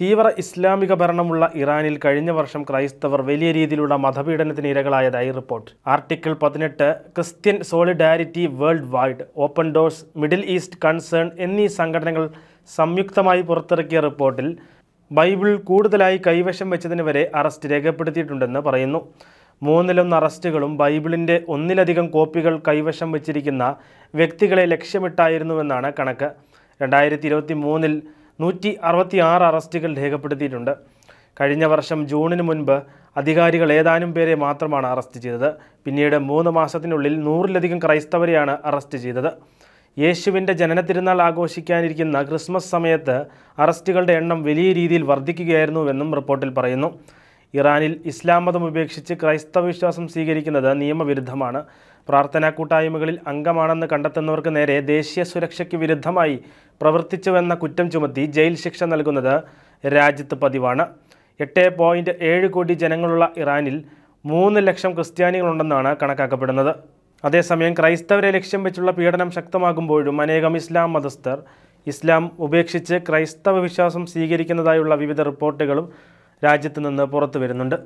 തീവ്ര ഇസ്ലാമിക ഭരണമുള്ള ഇറാനിൽ കഴിഞ്ഞ വർഷം ക്രൈസ്തവർ വലിയ രീതിയിലുള്ള മതപീഡനത്തിന് ഇരകളായതായി റിപ്പോർട്ട് ആർട്ടിക്കിൾ പതിനെട്ട് Christian solidarity worldwide open doors middle east concern എന്നീ സംഘടനകൾ സംയുക്തമായി പുറത്തിറക്കിയ റിപ്പോർട്ടിൽ ബൈബിൾ കൂടുതലായി കൈവശം വെച്ചതിന് വരെ അറസ്റ്റ് രേഖപ്പെടുത്തിയിട്ടുണ്ടെന്ന് പറയുന്നു മൂന്നിലൊന്ന് അറസ്റ്റുകളും ബൈബിളിൻ്റെ ഒന്നിലധികം കോപ്പികൾ കൈവശം വച്ചിരിക്കുന്ന വ്യക്തികളെ ലക്ഷ്യമിട്ടായിരുന്നുവെന്നാണ് കണക്ക് രണ്ടായിരത്തി ഇരുപത്തി മൂന്നിൽ നൂറ്റി അറുപത്തി ആറ് അറസ്റ്റുകൾ രേഖപ്പെടുത്തിയിട്ടുണ്ട് കഴിഞ്ഞ വർഷം ജൂണിന് മുൻപ് അധികാരികൾ ഏതാനും പേരെ മാത്രമാണ് അറസ്റ്റ് ചെയ്തത് പിന്നീട് മൂന്ന് മാസത്തിനുള്ളിൽ നൂറിലധികം ക്രൈസ്തവരെയാണ് അറസ്റ്റ് ചെയ്തത് യേശുവിൻ്റെ തിരുനാൾ ആഘോഷിക്കാനിരിക്കുന്ന ക്രിസ്മസ് സമയത്ത് അറസ്റ്റുകളുടെ എണ്ണം വലിയ രീതിയിൽ വർദ്ധിക്കുകയായിരുന്നുവെന്നും റിപ്പോർട്ടിൽ പറയുന്നു ഇറാനിൽ ഇസ്ലാം മതം ഉപേക്ഷിച്ച് ക്രൈസ്തവ വിശ്വാസം സ്വീകരിക്കുന്നത് നിയമവിരുദ്ധമാണ് പ്രാർത്ഥനാ കൂട്ടായ്മകളിൽ അംഗമാണെന്ന് കണ്ടെത്തുന്നവർക്ക് നേരെ ദേശീയ സുരക്ഷയ്ക്ക് വിരുദ്ധമായി പ്രവർത്തിച്ചുവെന്ന കുറ്റം ചുമത്തി ജയിൽ ശിക്ഷ നൽകുന്നത് രാജ്യത്ത് പതിവാണ് എട്ട് പോയിൻറ്റ് ഏഴ് കോടി ജനങ്ങളുള്ള ഇറാനിൽ മൂന്ന് ലക്ഷം ക്രിസ്ത്യാനികളുണ്ടെന്നാണ് കണക്കാക്കപ്പെടുന്നത് അതേസമയം ക്രൈസ്തവരെ ലക്ഷ്യം വെച്ചുള്ള പീഡനം ശക്തമാകുമ്പോഴും അനേകം ഇസ്ലാം മതസ്ഥർ ഇസ്ലാം ഉപേക്ഷിച്ച് ക്രൈസ്തവ വിശ്വാസം സ്വീകരിക്കുന്നതായുള്ള വിവിധ റിപ്പോർട്ടുകളും രാജ്യത്തു നിന്ന് പുറത്തു വരുന്നുണ്ട്